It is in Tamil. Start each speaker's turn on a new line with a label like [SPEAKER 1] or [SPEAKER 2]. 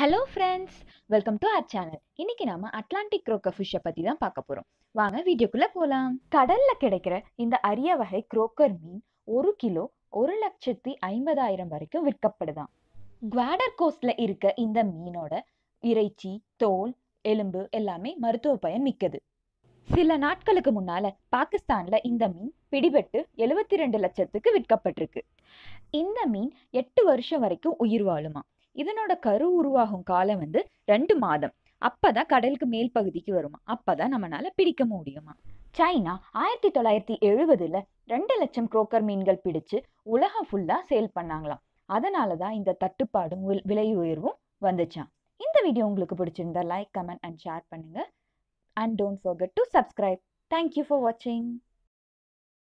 [SPEAKER 1] hello friends welcome to our channel இன்னைக்கு நாம அட்லாண்டிக் குரோக்க ஃபிஷ்ஷை பற்றி தான் பார்க்க போகிறோம் வாங்க வீடியோக்குள்ளே போகலாம் கடலில் கிடைக்கிற இந்த அரிய வகை குரோக்கர் மீன் ஒரு கிலோ ஒரு லட்சத்தி ஐம்பதாயிரம் வரைக்கும் விற்கப்படுதான் குவாடர் கோஸ்டில் இருக்க இந்த மீனோட இறைச்சி தோல் எலும்பு எல்லாமே மருத்துவ பயன் மிக்கது சில நாட்களுக்கு முன்னால பாகிஸ்தானில் இந்த மீன் பிடிபட்டு எழுபத்தி ரெண்டு லட்சத்துக்கு விற்கப்பட்டிருக்கு இந்த மீன் எட்டு வருஷம் வரைக்கும் உயிர் வாழுமா இதனோட கரு உருவாகும் காலம் வந்து ரெண்டு மாதம் அப்பதான் கடலுக்கு மேல் பகுதிக்கு வருமா அப்பதான் நம்மளால பிடிக்க முடியுமா சைனா ஆயிரத்தி தொள்ளாயிரத்தி எழுபதுல ரெண்டு லட்சம் குரோக்கர் மீன்கள் பிடிச்சு உலகம் ஃபுல்லா சேல் பண்ணாங்களாம் அதனாலதான் தான் இந்த தட்டுப்பாடும் விலை உயர்வும் வந்துச்சான் இந்த வீடியோ உங்களுக்கு பிடிச்சிருந்தா லைக் கமெண்ட் அண்ட் ஷேர் பண்ணுங்க and don't forget to subscribe thank you for வாட்சிங்